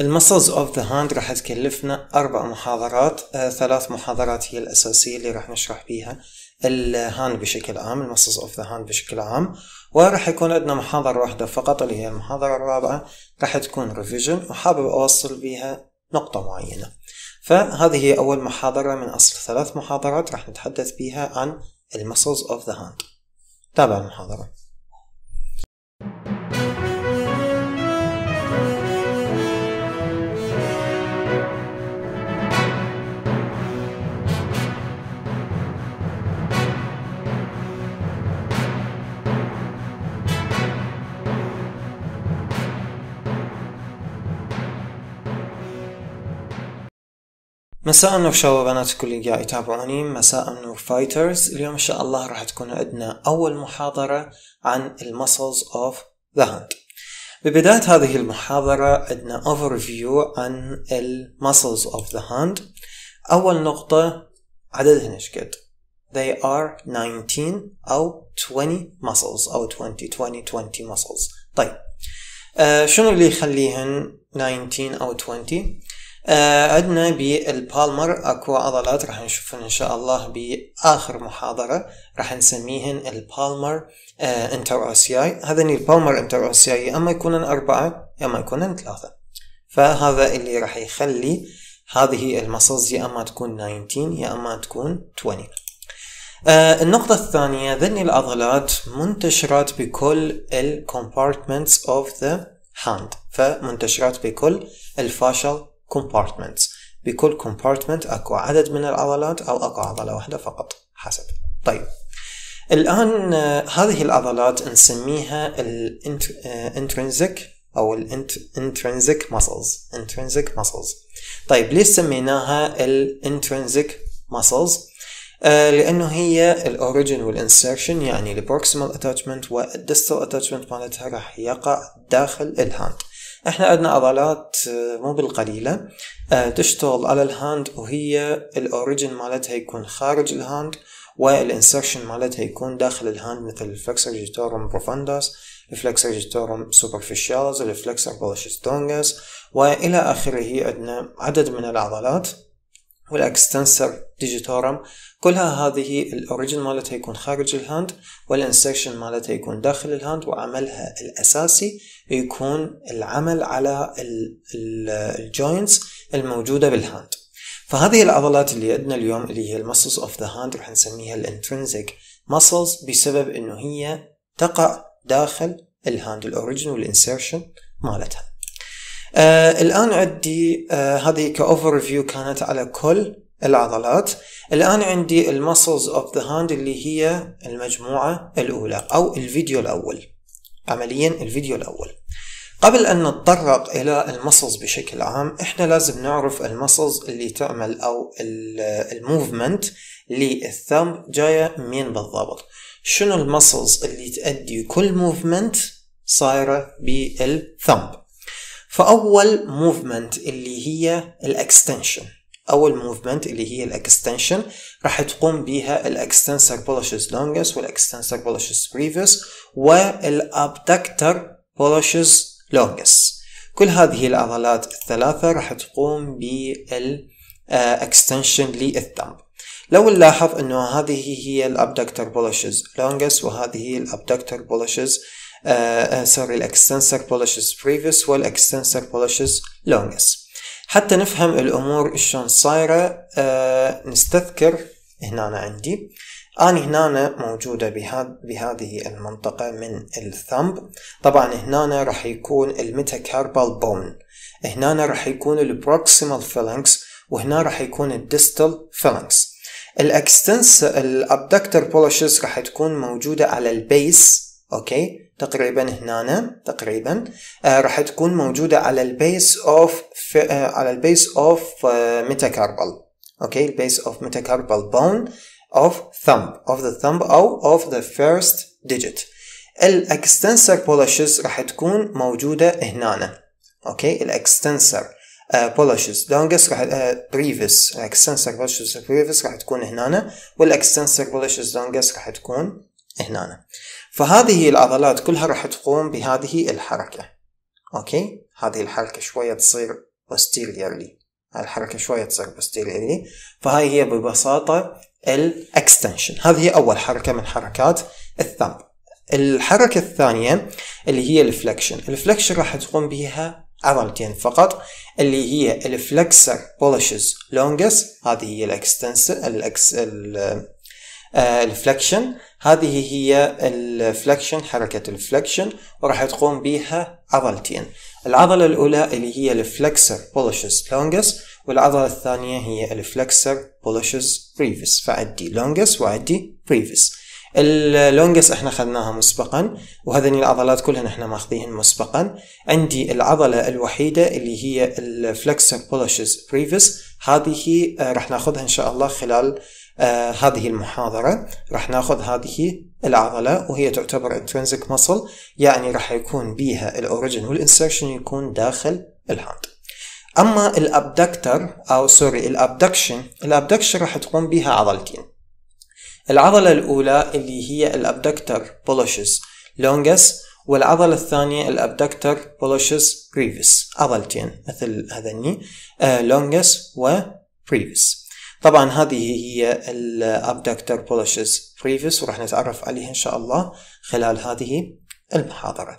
المسلز اوف ذا هاند راح تكلفنا اربع محاضرات آه، ثلاث محاضرات هي الاساسيه اللي راح نشرح بيها الهاند بشكل عام المسلز اوف ذا هاند بشكل عام وراح يكون عندنا محاضره واحده فقط اللي هي المحاضره الرابعه راح تكون ريفيجن وحابب اوصل بيها نقطه معينه فهذه هي اول محاضره من اصل ثلاث محاضرات راح نتحدث بيها عن المسلز اوف ذا هاند تابع المحاضره مساء النور شباب وبنات كل اللي قاعد يتابعوني مساء النور فايترز اليوم ان شاء الله راح تكون عندنا اول محاضرة عن المسلز اوف ذا هاند ببداية هذه المحاضرة عندنا اوفر فيو عن المسلز اوف ذا هاند اول نقطة عددهن ايش قد they are 19 او 20 muscles او 20 20 20 muscles طيب آه شنو اللي يخليهن 19 او 20 آه عدنا بالبالمر اكو عضلات راح نشوفهن ان شاء الله باخر محاضرة راح نسميهن البالمر آه انتر اوسياي هذني البالمر انتر اوسياي اما يكونن اربعة اما يكونن ثلاثة فهذا اللي راح يخلي هذه المسلز يا اما تكون 19 يا اما تكون 20 آه النقطة الثانية ذني العضلات منتشرات بكل الكمبارتمنتس اوف ذا هاند فمنتشرات بكل الفاشل compartments بكل compartment اكو عدد من العضلات او اكو عضله واحده فقط حسب طيب الان آه، هذه العضلات نسميها ال آه، intrinsic او ال intrinsic muscles intrinsic muscles طيب ليش سميناها ال intrinsic muscles آه لانه هي الاوريجن والانسرشن يعني البروكسيمال اتاتشمنت والديستال اتاتشمنت مالتها راح يقع داخل الهاند احنا عندنا عضلات آه، مو بالقليلة آه، تشتغل على الهاند وهي الاوريجن مالتها يكون خارج الهاند والانسرشن مالتها يكون داخل الهاند مثل الفلكسر جيتورم بروفاندوس الفلكسر جيتورم سوبرفيشالز الفلكسر بولشستونجس والى اخره عندنا عدد من العضلات والاكستنسر ديجيتورم كلها هذه الاوريجن مالتها يكون خارج الهاند والانسرشن مالتها يكون داخل الهاند وعملها الاساسي يكون العمل على الجوينتس الموجوده بالهاند فهذه العضلات اللي عندنا اليوم اللي هي المسلز اوف ذا هاند راح نسميها الانترنزك مسلز بسبب انه هي تقع داخل الهاند الاوريجن والانسيرشن مالتها آه الآن عندي آه هذه كأوفر فيو كانت على كل العضلات الآن عندي المسلز اوف ذا هاند اللي هي المجموعة الأولى أو الفيديو الأول عمليا الفيديو الأول قبل أن نتطرق إلى المسلز بشكل عام إحنا لازم نعرف المسلز اللي تعمل أو الموفمنت للثم جاية من بالضبط شنو المسلز اللي تأدي كل موفمنت صايرة بالثمب فأول موفمنت اللي هي الإكستنشن أول موفمنت اللي هي الإكستنشن راح تقوم بها الإكستنسر بولشز لونجس والإكستنسر بولشز بريفيوس والأبدكتر بولشز لونجس كل هذه العضلات الثلاثة راح تقوم بالإكستنشن آه، للثمب لو نلاحظ أنه هذه هي الأبدكتر بولشز لونجس وهذه الأبدكتر بولشز سوري الاكستنسر بولشز بريفيوس والاكستنسر بولشز لونجس حتى نفهم الامور شلون صايره آه، نستذكر هنا أنا عندي أنا هنا موجودة بهاد بهذه المنطقة من الثمب طبعا هنا راح يكون الميتاكاربال بون هنا راح يكون البروكسيمال فيلنكس وهنا راح يكون الديستال فيلنكس الاكستنس الابدكتر بولشز راح تكون موجودة على البيس اوكي تقريبا هنا تقريبا آه راح تكون موجودة على البيس اوف آه على البيس اوف ميتاكاربال اوكي البيس اوف ميتاكاربال بون اوف ثمب اوف ذا ثمب او اوف ذا فيرست ديجيت الاكستنسر بولشز راح تكون موجودة هنا اوكي الاكستنسر بولشز دونجس راح بريفس الاكستنسر بولشز بريفس راح تكون هنا والاكستنسر بولشز دونجس راح تكون هنا فهذه العضلات كلها راح تقوم بهذه الحركة أوكي هذه الحركة شوية تصير posteriorly الحركة شوية تصير posteriorly فهاي هي ببساطة الاكستنشن هذه هي أول حركة من حركات الثمب الحركة الثانية اللي هي الفلكشن الفلكشن راح تقوم بها عضلتين فقط اللي هي الفلكسر بولشز لونجس هذه هي الاكستنسر آه، الفلكشن هذه هي الفلكشن حركة الفلكشن وراح تقوم بها عضلتين العضلة الأولى اللي هي الفلكسر بولشز لونجس والعضلة الثانية هي الفلكسر بولشز بريفس فعدي لونجس وعدي بريفس اللونجس احنا خدناها مسبقا وهذه العضلات كلها احنا ماخذيهن مسبقا عندي العضلة الوحيدة اللي هي الفلكسر بولشز بريفس هذه آه، راح ناخذها ان شاء الله خلال آه، هذه المحاضرة راح ناخذ هذه العضلة وهي تعتبر intrinsic muscle يعني راح يكون بيها الاوريجن والانسرشن يكون داخل الهاند اما الابدكتر او سوري الابدكشن الابدكشن راح تقوم بها عضلتين العضلة الاولى اللي هي الابدكتر بولوشس لونجس والعضلة الثانية الابدكتر بولوشس بريفس عضلتين مثل هذني لونجس آه، و بريفس طبعا هذه هي الابدكتر بولشز بريفيس وراح نتعرف عليها ان شاء الله خلال هذه المحاضرة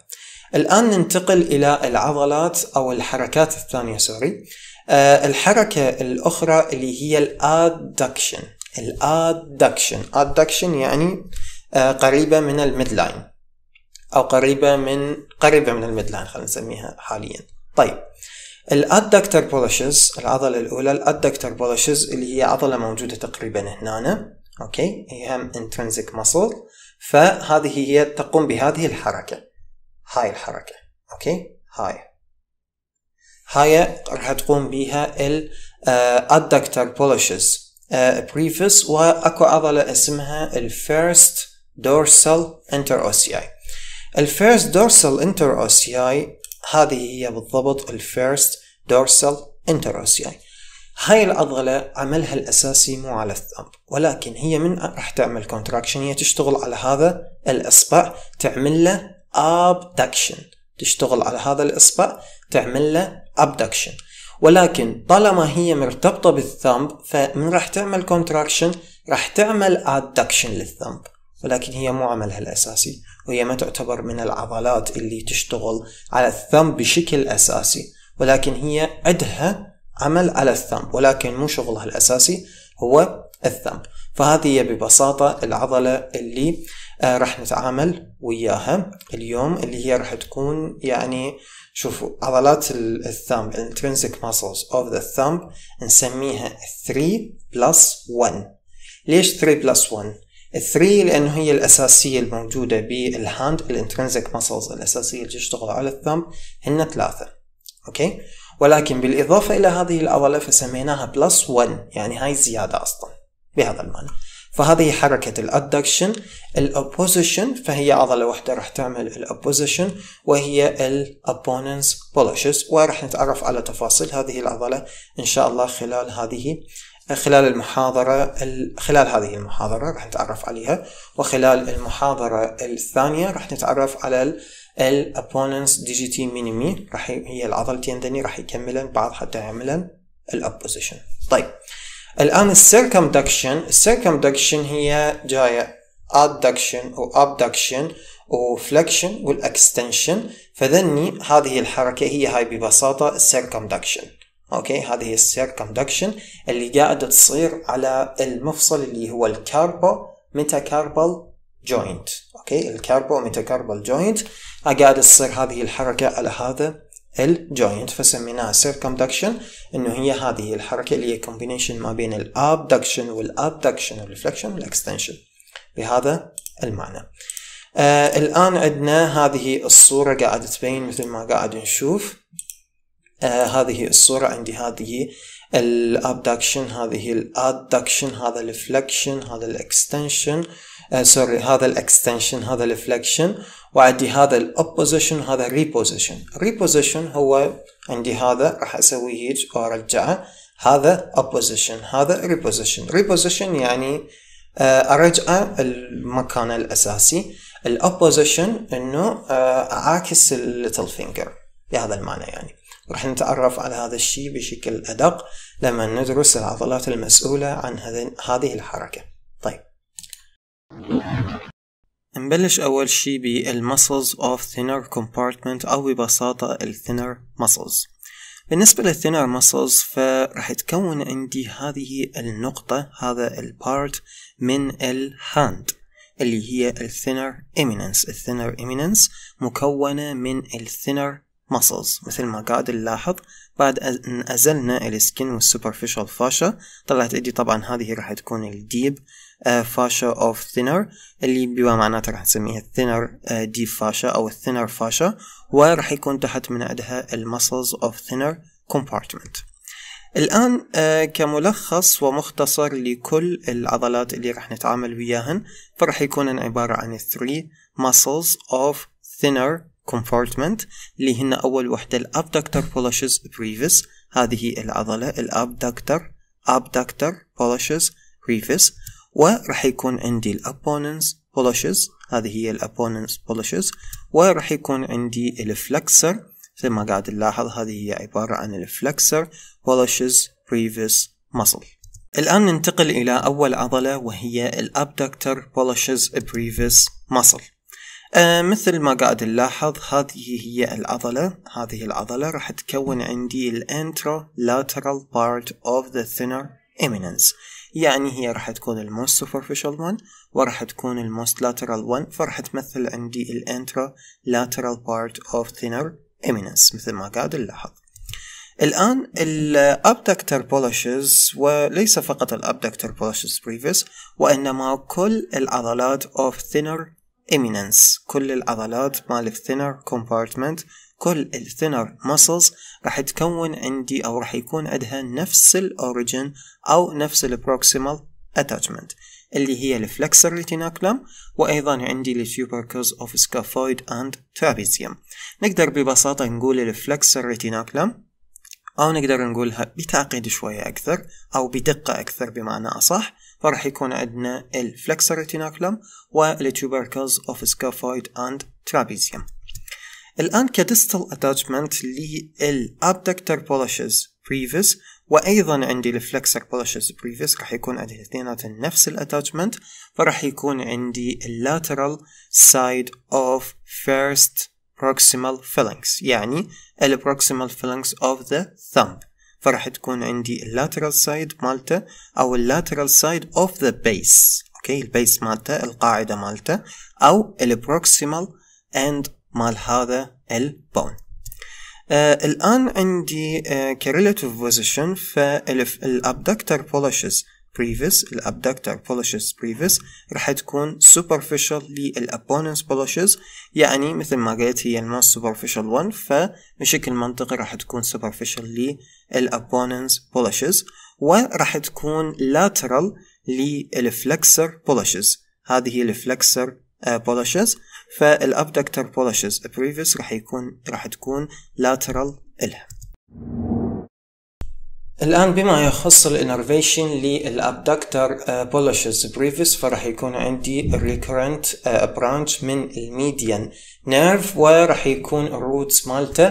الآن ننتقل إلى العضلات أو الحركات الثانية سوري أه الحركة الأخرى اللي هي الادكشن الادكشن ادكشن يعني أه قريبة من الميد لاين أو قريبة من قريبة من الميد لاين خلينا نسميها حاليا طيب الادكتر بولشز العضلة الأولى الادكتر بولشز اللي هي عضلة موجودة تقريبا هنا اوكي هي هم intrinsic muscle فهذه هي تقوم بهذه الحركة هاي الحركة اوكي هاي هاي راح تقوم بها الادكتر آه، بولشز بريفس آه، واكو عضلة اسمها الفيرست dorsal اوسياي الفيرست dorsal اوسياي هذه هي بالضبط الفيرست دورسال انتروسياي هاي العضلة عملها الأساسي مو على الثمب ولكن هي من راح تعمل كونتراكشن هي تشتغل على هذا الإصبع تعمل له abduction تشتغل على هذا الإصبع تعمل له abduction ولكن طالما هي مرتبطة بالثمب فمن راح تعمل كونتراكشن راح تعمل adduction للثمب ولكن هي مو عملها الأساسي وهي ما تعتبر من العضلات اللي تشتغل على الثمب بشكل أساسي ولكن هي عدها عمل على الثمب ولكن مو شغلها الأساسي هو الثمب فهذه هي ببساطة العضلة اللي آه راح نتعامل وياها اليوم اللي هي راح تكون يعني شوفوا عضلات الثمب intrinsic muscles of the thumb نسميها 3 plus 1 ليش 3 plus 1 3 لانه هي الاساسيه الموجوده بالهاند الانترنزك ماسلز الاساسيه اللي تشتغل على الثمب هن ثلاثه اوكي ولكن بالاضافه الى هذه العضله فسميناها بلس 1 يعني هاي زياده اصلا بهذا المعنى فهذه حركة الادكشن الابوزيشن فهي عضلة واحدة راح تعمل الابوزيشن وهي الابوننس بولشز وراح نتعرف على تفاصيل هذه العضلة ان شاء الله خلال هذه خلال المحاضرة خلال هذه المحاضرة راح نتعرف عليها وخلال المحاضرة الثانية راح نتعرف على الابوننس ديجيتي مينيمي راح هي العضلتين ذني راح يكملن بعض حتى يعملن الابوزيشن طيب الان السيركمدكشن circumduction هي جايه ادكشن وابدكشن وفلكشن والاكستنشن فذني هذه الحركه هي هاي ببساطه circumduction اوكي هذه هي كوندكشن اللي قاعدة تصير على المفصل اللي هو الكاربو ميتاكاربال جوينت اوكي الكاربو ميتاكاربال جوينت قاعدة تصير هذه الحركة على هذا الجوينت فسميناها سيركمدكشن انه هي هذه الحركة اللي هي كومبينيشن ما بين الابدكشن والابدكشن والريفلكشن والاكستنشن بهذا المعنى آه الآن عندنا هذه الصورة قاعدة تبين مثل ما قاعد نشوف آه هذه الصورة عندي هذه الابدكشن هذه الادكشن هذا الفلكشن هذا الاكستنشن آه سوري هذا الاكستنشن هذا الفلكشن وعندي هذا الاوبوزيشن هذا الريبوزيشن الريبوزيشن هو عندي هذا راح اسوي هيج وارجعه هذا اوبوزيشن هذا ريبوزيشن ريبوزيشن يعني آه ارجعه المكان الاساسي الاوبوزيشن انه آه اعاكس الليتل فينجر بهذا المعنى يعني رح نتعرف على هذا الشيء بشكل أدق لما ندرس العضلات المسؤولة عن هذه الحركة طيب نبلش أول شيء بالمسلز of thinner compartment أو ببساطة الثينر muscles بالنسبة للثينر muscles فرح تكون عندي هذه النقطة هذا البارت من الهاند اللي هي الثينر imminence الثينر imminence مكونة من الثينر muscles مثل ما قاعد نلاحظ بعد أن أزلنا السكن والسوبرفيشال فاشا طلعت إيدي طبعا هذه راح تكون الديب فاشا أوف ثينر اللي بما معناته راح نسميها الثينر ديب فاشا أو الثينر فاشا وراح يكون تحت من عندها المسلز أوف ثينر كومبارتمنت الآن آه، كملخص ومختصر لكل العضلات اللي راح نتعامل وياهن فراح يكونن عبارة عن 3 muscles of thinner compartment اللي هن أول وحدة الابدكتر بولشز بريفس هذه العضلة الابدكتر abductor بولشز بريفس وراح يكون عندي الابوننس بولشز هذه هي الابوننس بولشز وراح يكون عندي الفلكسر زي ما قاعد نلاحظ هذه هي عبارة عن الفلكسر بولشز بريفس مصل الآن ننتقل إلى أول عضلة وهي الابدكتر بولشز بريفس مصل آه مثل ما قاعد نلاحظ هذه هي العضلة هذه العضلة راح تكون عندي الانترو lateral part of the thinner eminence يعني هي راح تكون الموست superficial one وراح تكون الموست lateral one فراح تمثل عندي الانترو lateral part of thinner eminence مثل ما قاعد نلاحظ الآن الابدكتر بولشز وليس فقط الابدكتر بولشز بريفيس وإنما كل العضلات of thinner إميننس كل العضلات مال الثينر كومبارتمنت كل الثينر muscles راح تكون عندي أو راح يكون عندها نفس الأوريجن أو نفس البروكسيمال attachment اللي هي الفلكسر ريتيناكلم وأيضا عندي التيوبركلز أوف سكافويد أند ترابيزيوم نقدر ببساطة نقول الفلكسر ريتيناكلم أو نقدر نقولها بتعقيد شوية أكثر أو بدقة أكثر بمعنى أصح فرح يكون عندنا الفلكسر ريتيناكلم والتوبركلز اوف سكافويد اند ترابيزيوم الآن كديستال اتاتشمنت للابدكتر بولشز بريفيس وايضا عندي الفلكسر بولشز بريفيس راح يكون عندي الاثنيناتهم نفس الاتاتشمنت فراح يكون عندي اللاترال سايد اوف فيرست بروكسيمال فيلينكس يعني البروكسيمال فيلينكس اوف ذا ثمب فراح تكون عندي اللاترال سايد مالته او اللاترال سايد اوف ذا بيس اوكي البيس مالته القاعده مالته او البروكسيمال اند مال هذا البون آه الان عندي كريلاتيف بوزيشن فالابدكتر بولشز بريفيس الابدكتر بولشز بريفيس راح تكون سوبرفيشال للابوننس بولشز يعني مثل ما قلت هي الموست سوبرفيشال one فبشكل منطقي راح تكون سوبرفيشال للابوننس بولشز وراح تكون lateral للفلكسر بولشز هذه هي الفلكسر بولشز فالابدكتر بولشز بريفيس راح يكون راح تكون lateral إلها الآن بما يخص الانرفيشن للابدكتر بولشز بريفس فرح يكون عندي recurrent آه، branch من الميديان نيرف ورح يكون الروتس مالته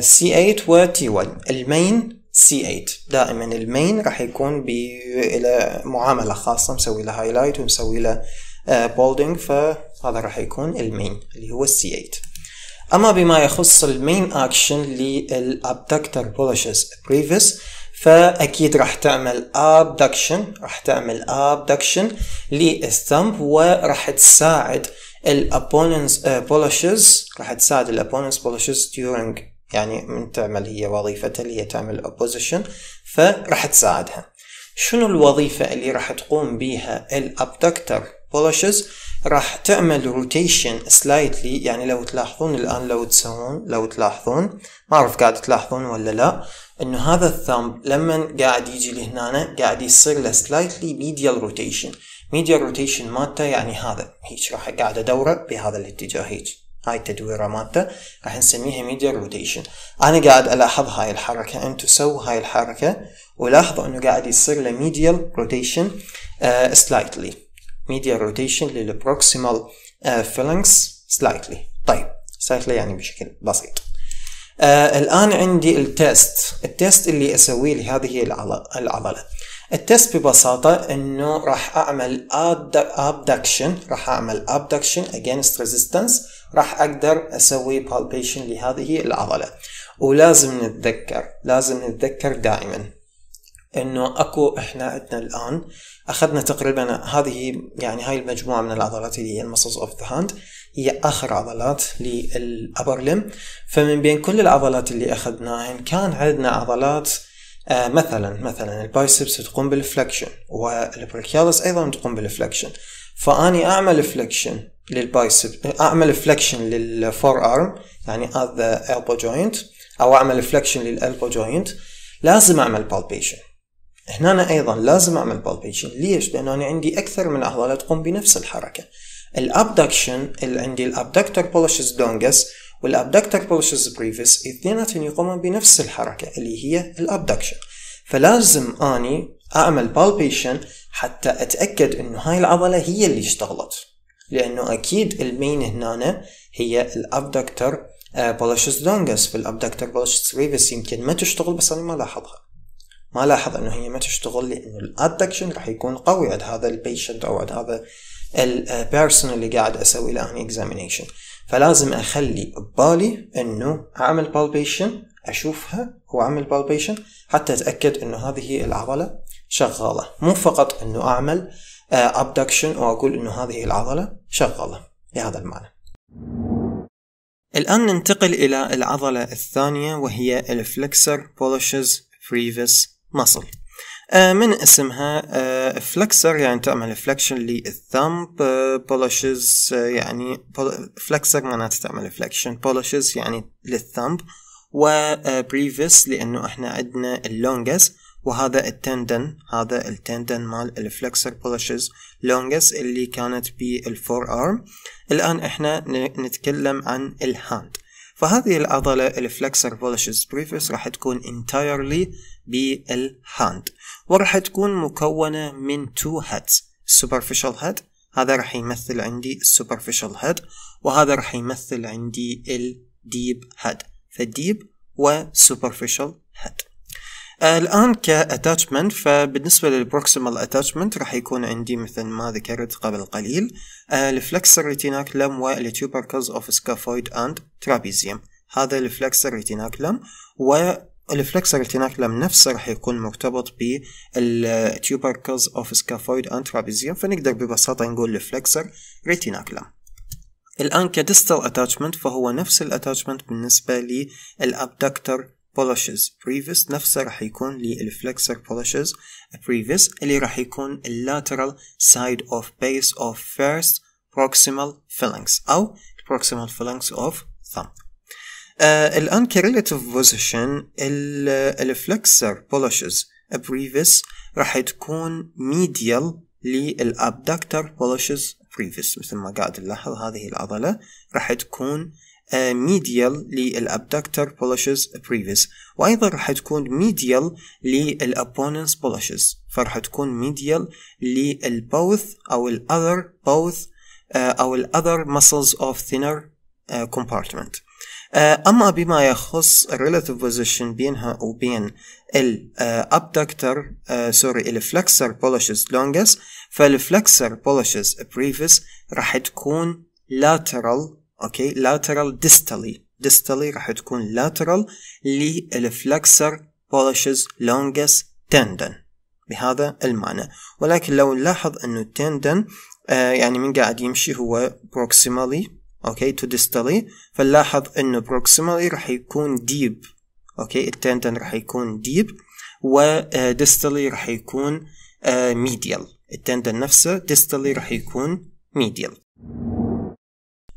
C8 و T1 المين C8 دائما المين راح يكون آه، إلى معاملة خاصة مسوي له هايلايت ومسوي له بولدنج آه، فهذا راح يكون المين اللي هو C8 أما بما يخص المين أكشن للأبدكتر بولشز بريفس فأكيد راح تعمل أبدكشن راح تعمل أبدكشن للثمب وراح تساعد الأبوننس آه، بولشز راح تساعد الأبوننس بولشز ديورنج يعني من تعمل هي وظيفتها اللي هي تعمل اوبوزيشن فراح تساعدها شنو الوظيفة اللي راح تقوم بيها الأبدكتر بولشز راح تعمل روتيشن سلايتلي يعني لو تلاحظون الان لو تسوون لو تلاحظون ما اعرف قاعد تلاحظون ولا لا انه هذا الثامب لما قاعد يجي لهنا قاعد يصير له سلايتلي ميديال روتيشن ميديال روتيشن مالته يعني هذا هيك راح قاعد ادوره بهذا الاتجاه هيك هاي التدويره مالته راح نسميها ميديال روتيشن انا قاعد الاحظ هاي الحركه انتو سووا هاي الحركه ولاحظوا انه قاعد يصير له ميديال روتيشن سلايتلي ميديا روتيشن للبروكسيمال فالانكس سلايتلي طيب سلايتلي يعني بشكل بسيط آه الآن عندي التيست التيست اللي أسويه لهذه العضلة التيست ببساطة أنه راح أعمل abduction راح أعمل abduction against resistance راح أقدر أسوي palpation لهذه العضلة ولازم نتذكر لازم نتذكر دائما أنه أكو إحنا عندنا الآن اخذنا تقريبا هذه يعني هاي المجموعه من العضلات اللي هي المسلز اوف ذا هاند هي اخر عضلات للابر لم فمن بين كل العضلات اللي اخذناهن كان عندنا عضلات آه مثلا مثلا البايسبس تقوم بالفلكشن والبركيالس ايضا تقوم بالفلكشن فاني اعمل فلكشن للبايسب اعمل فلكشن للفور ارم يعني ذا البو جوينت او اعمل فلكشن للالبو جوينت لازم اعمل بالبيشن هنا أنا أيضا لازم أعمل بالبيشن ليش؟ لأن أنا عندي أكثر من عضلة تقوم بنفس الحركة الابدكشن اللي عندي الابدكتور بولشز دونجس والابدكتور بولشز بريفس الاثنين يقومون بنفس الحركة اللي هي الابدكشن فلازم أني أعمل بالبيشن حتى أتأكد أنه هاي العضلة هي اللي اشتغلت لأنه أكيد المين هنا هي الابدكتور بولشز دونجس في بولشز بريفس يمكن ما تشتغل بس أنا ما لاحظها ما لاحظ انه هي ما تشتغل لانه الادكشن راح يكون قوي عند هذا البيشنت او عند هذا البيرسون اللي قاعد اسوي له اني اكزامينيشن فلازم اخلي ببالي انه اعمل بالبيشن اشوفها واعمل بالبيشن حتى اتاكد انه هذه هي العضله شغاله مو فقط انه اعمل ابدكشن آه، واقول انه هذه العضله شغاله بهذا المعنى الان ننتقل الى العضله الثانيه وهي الفلكسر بولشز بريفس مصل آه، من اسمها فلكسر آه، يعني تعمل فلكشن للثمب بولشز يعني فلكسر معناته تعمل فلكشن بولشز يعني للثمب وبريفيس آه، لانه احنا عندنا اللونجس وهذا التندن هذا التندن مال الفلكسر بولشز لونجس اللي كانت بالفور ارم الان احنا نتكلم عن الهاند فهذه العضلة الفلكسر بولشز بريفيس راح تكون انتايرلي بالهاند وراح تكون مكونة من 2 هيدز superficial head هذا راح يمثل عندي superficial head وهذا راح يمثل عندي الديب head فالديب وsuperficial head آه، الآن كاتاتشمنت فبالنسبة للبروكسيمال اتاتشمنت راح يكون عندي مثل ما ذكرت قبل قليل آه الفلكسر ريتيناكلم والتيوبركلز اوف سكافويد اند ترابيزيوم هذا الفلكسر ريتيناكلم و الفلكسر التناكلم نفسه راح يكون مرتبط بالتيوبركلز اوف سكافويد اند ترابيزيوم فنقدر ببساطة نقول الفلكسر ريتيناكلم الآن كديستال اتاتشمنت فهو نفس الاتاتشمنت بالنسبة للابدكتر بولشز بريفيس نفسه راح يكون للفلكسر بولشز بريفيس اللي راح يكون اللاترال سايد اوف بيس اوف فيرست بروكسيمال فيلنكس أو بروكسيمال فيلنكس اوف thumb Uh, الانكريلاتيف بوزيشن الفلكسر بولشز بريفس راح تكون ميديال للابدكتر بولشز بريفس مثل ما قاعد نلاحظ هذه العضلة راح تكون ميديال للابدكتر بولشز بريفس وايضا راح تكون ميديال للابوننس بولشز فراح تكون ميديال للبوث او الاذر آه، بوث او الاذر muscles of thinner آه، compartment آه، أما بما يخص الريلاتيف بوزيشن بينها وبين الابدكتر سوري الفلكسر بولشز لونجس فالفلكسر بولشز بريفس راح تكون lateral اوكي lateral distally distally راح تكون lateral للفلكسر بولشز لونجس تندن بهذا المعنى ولكن لو نلاحظ انه التندن آه، يعني من قاعد يمشي هو بروكسيمالي اوكي تو ديستالي فنلاحظ انه بروكسيمالي راح يكون ديب اوكي التندن راح يكون ديب وديستالي آه، راح يكون ميديال آه، التندن نفسه ديستالي راح يكون ميديال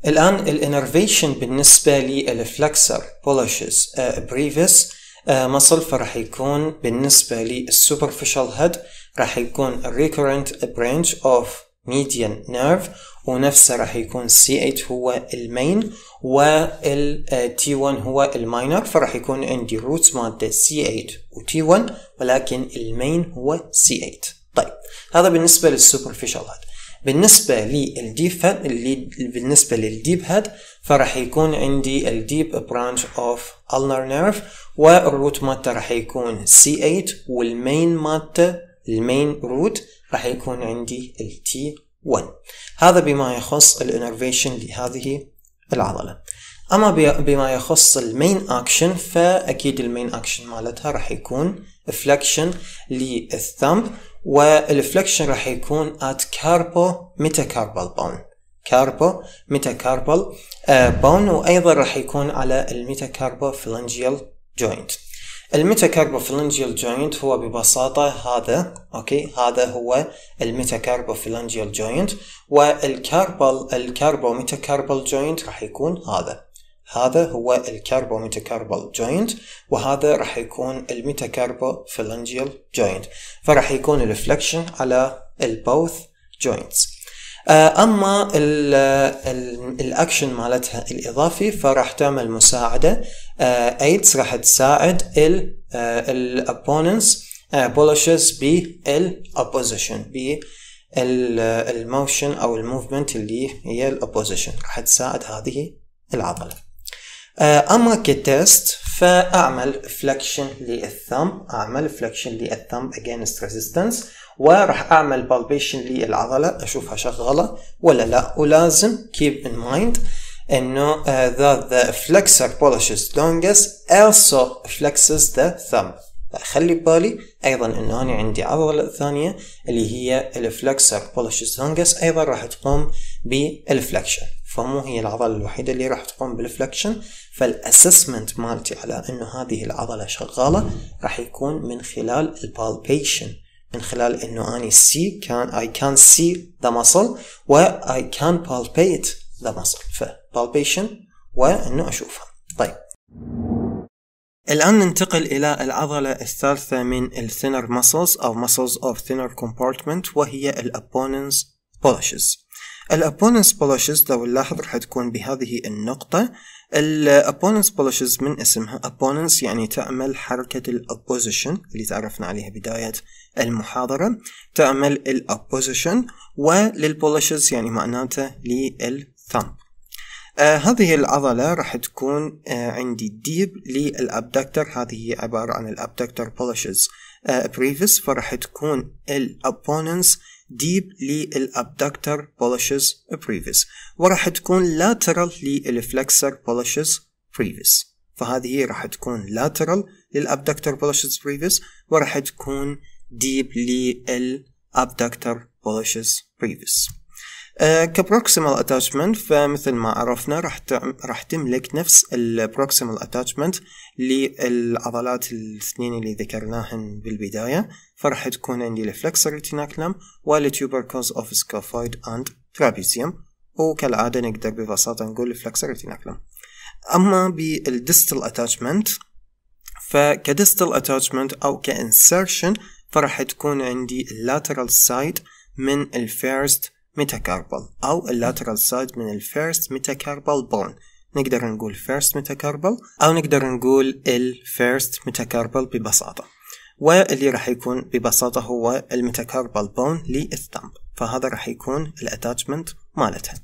الآن الانرفيشن بالنسبة للفلكسر بولشز بريفس مصل فراح يكون بالنسبة للسوبرفيشال هيد راح يكون ريكورنت برانش اوف ميديان نيرف ونفسه راح يكون C8 هو المين وال آه, T1 هو الماينر فراح يكون عندي روتس ماده C8 و T1 ولكن المين هو C8 طيب هذا بالنسبة للسوبرفيشال هاد بالنسبة للديب هاد اللي بالنسبة للديب هاد فراح يكون عندي الديب برانش اوف النر نيرف والروت مادة راح يكون C8 والمين مادة المين روت راح يكون عندي ال T1 1 هذا بما يخص الانرفيشن لهذه العضلة أما بما يخص المين أكشن فأكيد المين أكشن مالتها راح يكون فلكشن للثمب والفلكشن راح يكون at carpo metacarpal bone كاربو ميتاكاربال بون وايضا راح يكون على الميتاكاربو فلانجيال جوينت الميتاكاربوفلنجيال جوينت هو ببساطة هذا أوكي هذا هو الميتاكاربوفلنجيال جوينت والكاربال الكاربوميتاكاربال جوينت راح يكون هذا هذا هو الكاربوميتاكاربال جوينت وهذا راح يكون الميتاكاربوفلانجيال جوينت فراح يكون الفلكشن على البوث جوينتس آه، اما الاكشن مالتها الاضافي فراح تعمل مساعده ايدز آه، راح تساعد الابوننتس بولشز بالاوبوزيشن بالموشن او الموفمنت اللي هي الاوبوزيشن راح تساعد هذه العضله آه، اما كتست فاعمل فلكشن للثم اعمل فلكشن للثم اجينست ريزيستنس وراح اعمل بالبيشن للعضله اشوفها شغاله ولا لا ولازم keep in mind انه uh, that the flexor polishes longest also flexes the thumb فخلي ببالي ايضا انه انا عندي عضله ثانيه اللي هي الفلكسر بولشس لونجس ايضا راح تقوم بالفلكشن فمو هي العضله الوحيده اللي راح تقوم بالفلكشن فالاسسمنت مالتي على انه هذه العضله شغاله راح يكون من خلال البالبيشن من خلال انه اني سي كان اي كان سي ذا muscle و اي كان palpate ذا muscle ف وانه اشوفها طيب الآن ننتقل إلى العضلة الثالثة من الثينر muscles أو muscles of thinner compartment وهي الأبوننس بولشز الأبوننس بولشز لو نلاحظ راح تكون بهذه النقطة الابوننس بولشز من اسمها ابوننس يعني تعمل حركة الابوزيشن اللي تعرفنا عليها بداية المحاضرة تعمل الابوزيشن وللبولشز يعني معناته للثمب آه هذه العضلة راح تكون آه عندي ديب للابدكتر هذه هي عبارة عن الابدكتر بولشز بريفس فراح تكون الابوننس ديب للابدكتر بولشز بريفيس وراح تكون لاترال للفلكسر بولشز بريفيس فهذه راح تكون لاترال للابدكتر بولشز بريفيس وراح تكون ديب للابدكتر بولشز بريفيس آه، كبروكسيمال اتاتشمنت فمثل ما عرفنا راح راح تملك نفس البروكسيمال اتاتشمنت للعضلات الاثنين اللي ذكرناهن بالبدايه فراح تكون عندي الفلكسر تيناكلم والتيوبركوز اوف سكافويد اند ترابيزيوم وكالعاده نقدر ببساطه نقول الفلكسر تيناكلم اما بالديستال اتاتشمنت فكديستال اتاتشمنت او كانسرشن فراح تكون عندي اللاترال سايد من الفيرست ميتاكاربال أو اللاترال سايد من الفيرست ميتاكاربال بون نقدر نقول فيرست ميتاكاربال أو نقدر نقول الفيرست ميتاكاربال ببساطة واللي راح يكون ببساطة هو الميتاكاربال بون للثامب فهذا راح يكون الاتاتشمنت مالتها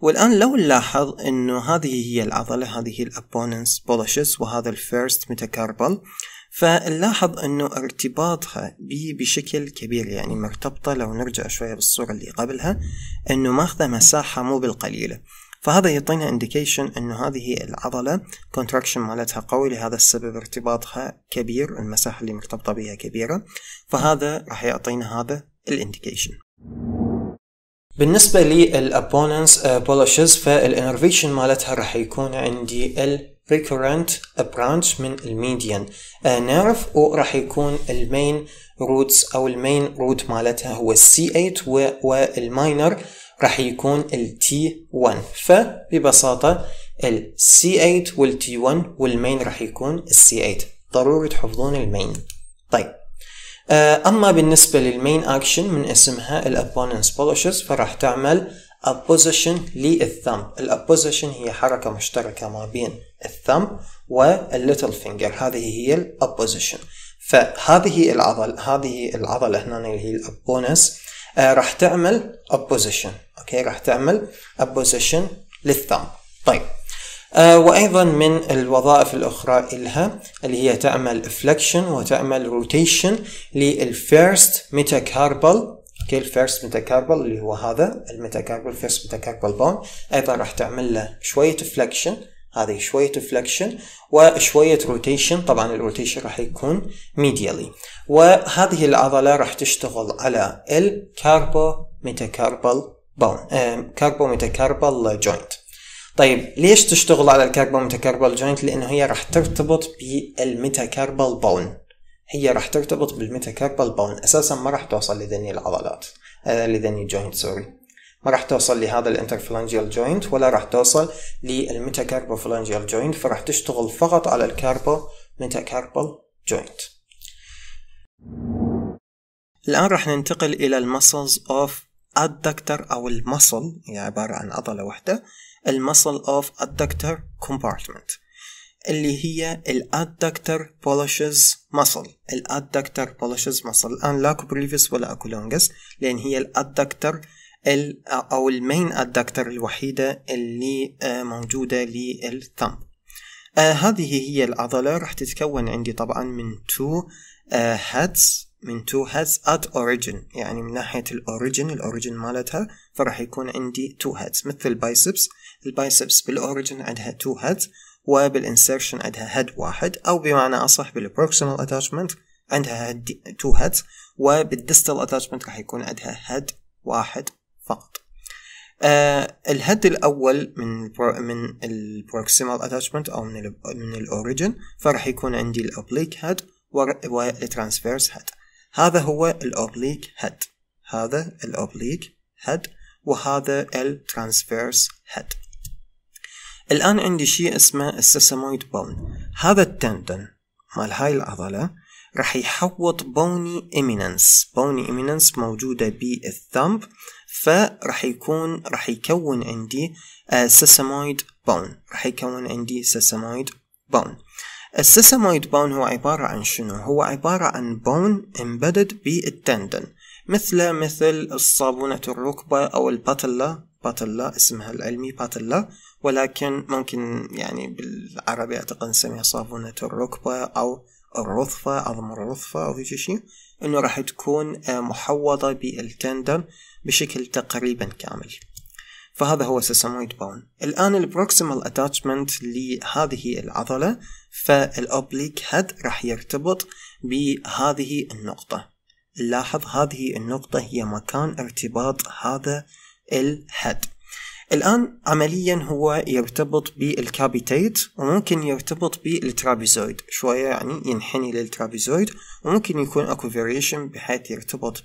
والآن لو نلاحظ أنه هذه هي العضلة هذه الأبوننس بولشز وهذا الفيرست ميتاكاربال فنلاحظ انه ارتباطها بي بشكل كبير يعني مرتبطة لو نرجع شوية بالصورة اللي قبلها انه ماخذة مساحة مو بالقليلة فهذا يعطينا انديكيشن انه هذه العضلة كونتراكشن مالتها قوي لهذا السبب ارتباطها كبير المساحة اللي مرتبطة بها كبيرة فهذا راح يعطينا هذا الانديكيشن بالنسبة للابوننس بولشز فالانرفيشن مالتها راح يكون عندي ال recurrent branch من الميديان نيرف وراح يكون المين روتس او المين روت مالتها هو السي 8 والماينر راح يكون التي 1 فببساطه السي 8 والتي 1 والمين راح يكون السي 8 ضروري تحفظون المين طيب آه، اما بالنسبه للمين اكشن من اسمها الابوننس بولشز فراح تعمل opposition للثumb الopposition هي حركة مشتركة ما بين الثumb والليتل فينجر هذه هي الopposition فهذه العضل هذه العضلة هنا اللي هي الابونس آه راح تعمل opposition اوكي راح تعمل opposition للثمب طيب آه وأيضا من الوظائف الأخرى إلها اللي هي تعمل flexion وتعمل روتيشن للفيرست ميتاكاربال اوكي الفيرست ميتاكاربل اللي هو هذا الميتاكاربل فيرست ميتاكاربل بون ايضا راح تعمل له شويه فلكشن هذه شوية فلكشن وشوية روتيشن طبعا الروتيشن راح يكون ميديالي وهذه العضلة راح تشتغل على الكاربو ميتاكاربل بون كاربو ميتاكاربل جوينت طيب ليش تشتغل على الكاربو ميتاكاربل جوينت لانه هي راح ترتبط بالميتاكاربل بون هي راح ترتبط بالميتاكاربال بون اساسا ما راح توصل لذني العضلات آه لذني الجوينت سوري ما راح توصل لهذا الانترفلانجيال جوينت ولا راح توصل للميتاكاربوفلانجيال جوينت فراح تشتغل فقط على الكاربو ميتاكاربال جوينت الآن راح ننتقل إلى المسلز أوف ادكتر أو المسل هي عبارة عن عضلة واحدة المسل أوف ادكتر كومبارتمنت اللي هي الادكتر بولشز مصل الادكتر بولشز مصل الان لا كوبريفيس ولا اكولونجس لان هي الادكتر او المين ادكتر الوحيده اللي آه، موجوده للثمب آه هذه هي العضلة راح تتكون عندي طبعا من تو هاتس آه، من تو هاتس ات اوريجن يعني من ناحية الاوريجن الاوريجن مالتها فراح يكون عندي تو هاتس مثل البايسبس البايسبس بالاوريجن عندها تو هاتس وبالانسرشن عندها هيد واحد او بمعنى اصح بالبروكسيمال اتاتشمنت عندها تو هيدز وبالديستال اتاتشمنت راح يكون عندها هيد واحد فقط آه الهيد الاول من البرو من البروكسيمال اتاتشمنت او من من الاوريجن فراح يكون عندي الاوبليك هيد والترانسفيرس هيد هذا هو الاوبليك هيد هذا الاوبليك هيد وهذا الترانسفيرس هيد الآن عندي شيء اسمه السيسامويد بون هذا التندن مال هاي العضلة راح يحوط بوني إميننس بوني إميننس موجودة بالثمب فراح يكون راح يكون عندي سيسامويد آه، بون راح يكون عندي سيسمويد بون السيسمويد بون هو عبارة عن شنو؟ هو عبارة عن بون امبدد بالتندن مثل مثل الصابونة الركبة أو الباتلا باتلا اسمها العلمي باتلا ولكن ممكن يعني بالعربي أعتقد نسميها صابونة الركبة أو الرثفة أضمر الرثفة أو هيجي شيء أنه راح تكون آه، محوضة بالتندر بشكل تقريبا كامل فهذا هو سيسمويد بون الآن البروكسيمال اتاتشمنت لهذه العضلة فالأوبليك هيد راح يرتبط بهذه النقطة لاحظ هذه النقطة هي مكان ارتباط هذا الهيد الآن عمليا هو يرتبط بالكابيتيت وممكن يرتبط بالترابيزويد شوية يعني ينحني للترابيزويد وممكن يكون اكو فاريشن بحيث يرتبط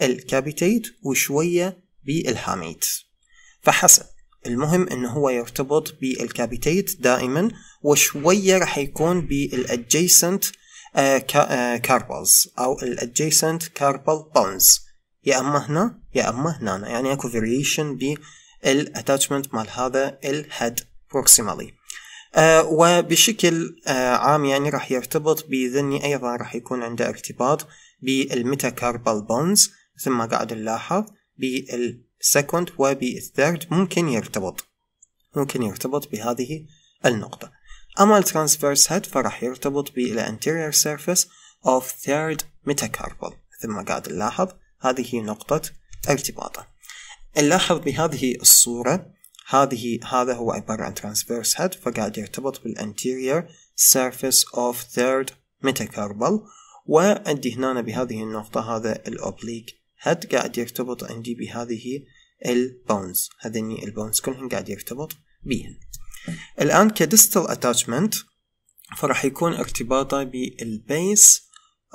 بالكابيتيت وشوية بالهاميت فحسب المهم انه هو يرتبط بالكابيتيت دائما وشوية راح يكون بالادجيسنت آه، كاربلز آه، او الادجيسنت كاربل بونز يا اما هنا يا اما هنا يعني اكو فاريشن بالكابيتيت الاتاتشمنت مال هذا الهيد بروكسيمالي آه وبشكل آه عام يعني راح يرتبط بذني ايضا راح يكون عنده ارتباط بالميتاكاربال بونز مثل ما قاعد نلاحظ بالسكند وبالثيرد ممكن يرتبط ممكن يرتبط بهذه النقطة أما الترانسفيرس هيد فراح يرتبط بالانتيرير سيرفيس اوف ثيرد ميتاكاربال مثل ما قاعد نلاحظ هذه نقطة ارتباطه نلاحظ بهذه الصورة هذه هذا هو عبارة عن transverse head فقاعد يرتبط بالanterior surface of third metacarpal وعندي هنا بهذه النقطة هذا الأوبليك head قاعد يرتبط عندي بهذه البونز هذني البونز كلهم قاعد يرتبط بهن الآن كدستال اتاتشمنت فراح يكون ارتباطه بالبيس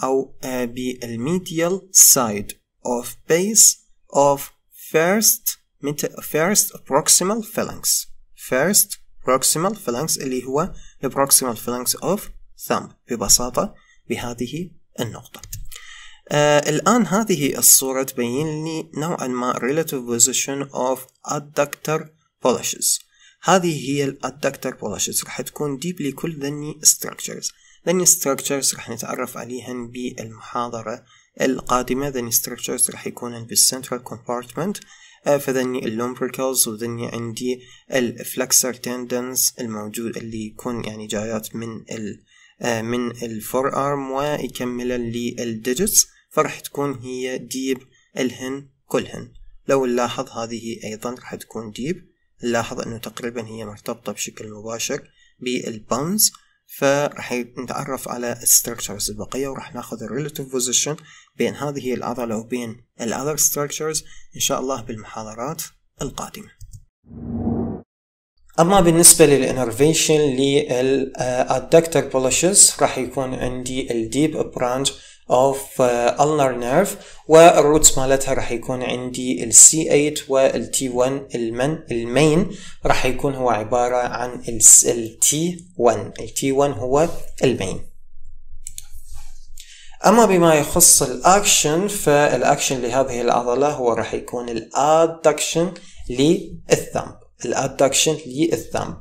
أو بالميديال سايد اوف base اوف first first proximal phalanx first proximal phalanx اللي هو the proximal phalanx of thumb ببساطة بهذه النقطة آه الآن هذه الصورة تبين لي نوعا ما relative position of adductor polishes هذه هي الادكتر بولشز راح تكون ديبلي كل ذني ستركتشرز ذني ستركتشرز راح نتعرف عليهن بالمحاضره القادمة then structures راح يكون central compartment آه، فذني اللومبركلز وذني عندي الفلكسر تندنس الموجود اللي يكون يعني جايات من ال آه، من الفور ارم ويكملا للديجيتس فرح تكون هي ديب الهن كلهن لو نلاحظ هذه ايضا راح تكون ديب نلاحظ انه تقريبا هي مرتبطة بشكل مباشر بالبونز فراح نتعرف على structures البقية وراح ناخذ relative position بين هذه العضلة وبين الأذر structures إن شاء الله بالمحاضرات القادمة أما بالنسبة للإنرفيشن للأدكتر آه، بولشز راح يكون عندي الديب برانش of uh, ulnar nerve والروتس مالتها راح يكون عندي ال C8 وال T1 المن المين راح يكون هو عبارة عن ال T1 ال T1 هو المين أما بما يخص الأكشن فالأكشن لهذه العضلة هو راح يكون الأدكشن للثمب الأدكشن للثمب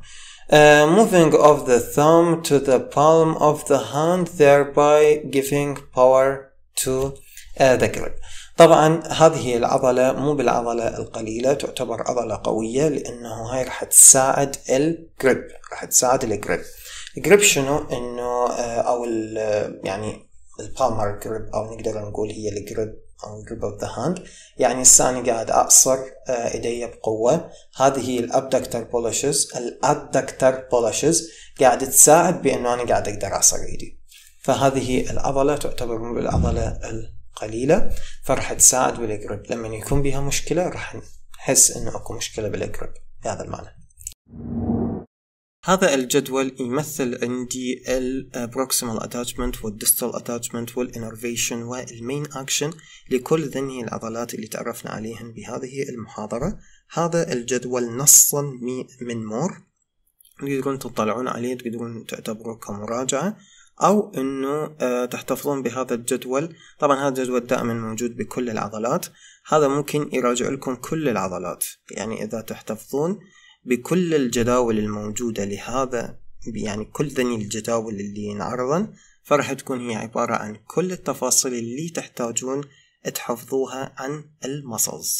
Uh, moving of the thumb to the palm of the hand thereby giving power to uh, the grip طبعا هذه العضلة مو بالعضلة القليلة تعتبر عضلة قوية لأنه هاي رح تساعد الجريب رح تساعد الجريب الجريب شنو انه آه، او آه، يعني البالمر جريب او نقدر نقول هي الجريب او جريب اوف ذا هاند يعني الثاني قاعد اعصر ايدي آه، بقوه هذه هي الابدكتر بولشز الادكتر بولشز قاعد تساعد بانه انا قاعد اقدر اعصر ايدي فهذه العضله تعتبر من العضله القليله فراح تساعد بالجريب لما يكون بها مشكله راح نحس انه اكو مشكله بالجريب بهذا المعنى هذا الجدول يمثل عندي ال proximal attachment distal attachment والinnervation main action لكل ذنه العضلات اللي تعرفنا عليهن بهذه المحاضرة هذا الجدول نصا من مور تقدرون تطلعون عليه تقدرون تعتبروه كمراجعة أو أنه آه، تحتفظون بهذا الجدول طبعا هذا الجدول دائما موجود بكل العضلات هذا ممكن يراجع لكم كل العضلات يعني إذا تحتفظون بكل الجداول الموجودة لهذا يعني كل ذني الجداول اللي ينعرضن فراح تكون هي عبارة عن كل التفاصيل اللي تحتاجون تحفظوها عن المصلز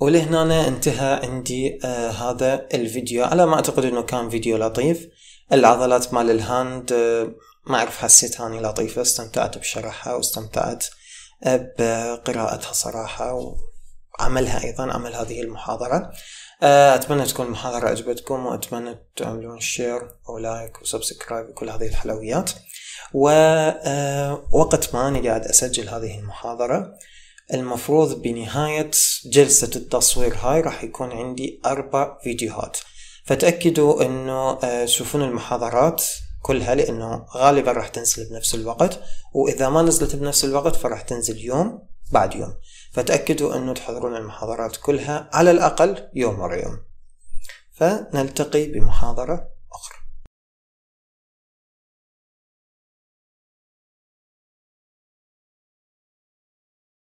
ولهنا انتهى عندي آه هذا الفيديو على ما اعتقد انه كان فيديو لطيف العضلات مال الهاند آه ما اعرف حسيتها اني لطيفة استمتعت بشرحها واستمتعت آه، بقراءتها صراحة و... عملها ايضا عمل هذه المحاضره آه، اتمنى تكون المحاضره عجبتكم واتمنى تعملون شير ولايك وسبسكرايب وكل هذه الحلويات ووقت آه، ما انا قاعد اسجل هذه المحاضره المفروض بنهاية جلسة التصوير هاي راح يكون عندي أربع فيديوهات فتأكدوا أنه آه، تشوفون المحاضرات كلها لأنه غالبا راح تنزل بنفس الوقت وإذا ما نزلت بنفس الوقت فراح تنزل يوم بعد يوم فتأكدوا أن تحضرون المحاضرات كلها على الأقل يوم ورا يوم فنلتقي بمحاضرة